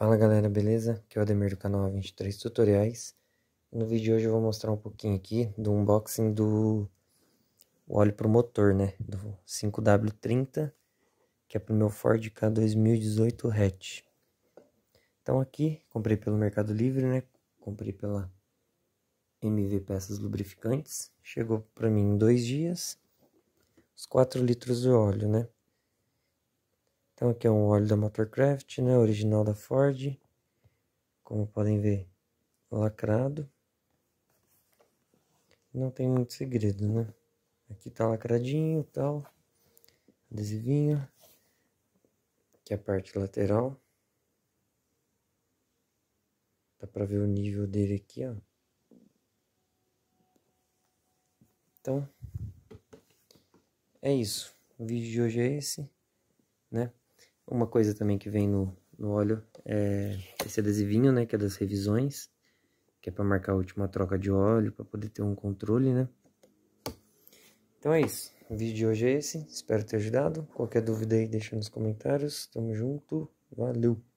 Fala galera, beleza? Aqui é o Ademir do canal 23 Tutoriais. No vídeo de hoje eu vou mostrar um pouquinho aqui do unboxing do óleo pro motor, né? Do 5W30, que é pro meu Ford K 2018 hatch. Então aqui, comprei pelo Mercado Livre, né? Comprei pela MV Peças Lubrificantes. Chegou para mim em dois dias. Os 4 litros de óleo, né? Então aqui é um óleo da Motorcraft, né, original da Ford, como podem ver, lacrado. Não tem muito segredo, né? Aqui tá lacradinho, tal, adesivinho. Aqui é a parte lateral. Dá pra ver o nível dele aqui, ó. Então, é isso. O vídeo de hoje é esse, né? Uma coisa também que vem no, no óleo é esse adesivinho, né? Que é das revisões. Que é para marcar a última troca de óleo, para poder ter um controle, né? Então é isso. O vídeo de hoje é esse. Espero ter ajudado. Qualquer dúvida aí, deixa nos comentários. Tamo junto. Valeu!